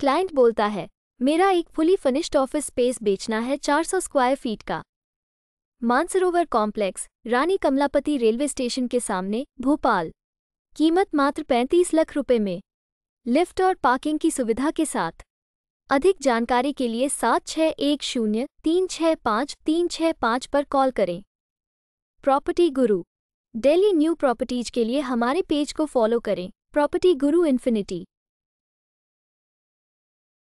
client बोलता है मेरा एक फुली फिनिश्ड ऑफिस स्पेस बेचना है 400 स्क्वायर फीट का Mansarovar complex Rani Kamlapati railway station के सामने भोपाल कीमत मात्र 35 लाख रुपए में लिफ्ट और पार्किंग की सुविधा के साथ अधिक जानकारी के लिए सात छः एक शून्य तीन छः पाँच तीन छः पाँच पर कॉल करें प्रॉपर्टी गुरु डेली न्यू प्रॉपर्टीज के लिए हमारे पेज को फॉलो करें प्रॉपर्टी गुरु इन्फिनिटी